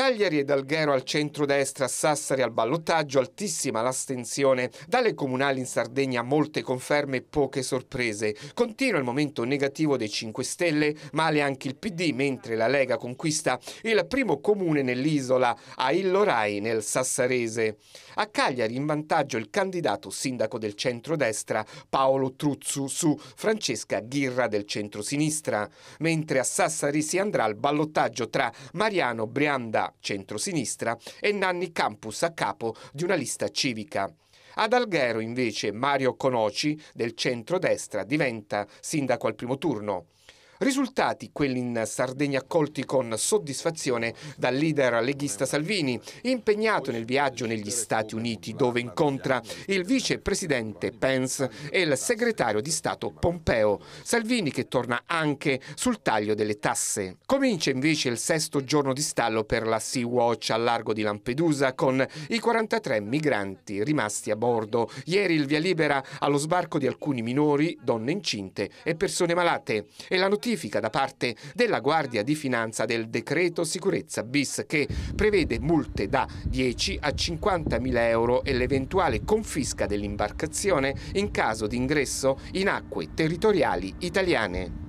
Cagliari e Dalghero al centro-destra, Sassari al ballottaggio, altissima l'astensione. Dalle comunali in Sardegna molte conferme e poche sorprese. Continua il momento negativo dei 5 Stelle, male anche il PD, mentre la Lega conquista il primo comune nell'isola, a Illorai, nel Sassarese. A Cagliari in vantaggio il candidato sindaco del centro-destra, Paolo Truzzu, su Francesca Ghirra del centro-sinistra, mentre a Sassari si andrà al ballottaggio tra Mariano Brianda a centrosinistra e Nanni Campus a capo di una lista civica. Ad Alghero invece Mario Conoci del centrodestra diventa sindaco al primo turno. Risultati quelli in Sardegna accolti con soddisfazione dal leader leghista Salvini, impegnato nel viaggio negli Stati Uniti dove incontra il vicepresidente Pence e il segretario di Stato Pompeo. Salvini che torna anche sul taglio delle tasse. Comincia invece il sesto giorno di stallo per la Sea-Watch al largo di Lampedusa con i 43 migranti rimasti a bordo. Ieri il via libera allo sbarco di alcuni minori, donne incinte e persone malate. E la notizia notifica da parte della Guardia di Finanza del decreto sicurezza bis che prevede multe da 10 a 50 mila euro e l'eventuale confisca dell'imbarcazione in caso di ingresso in acque territoriali italiane.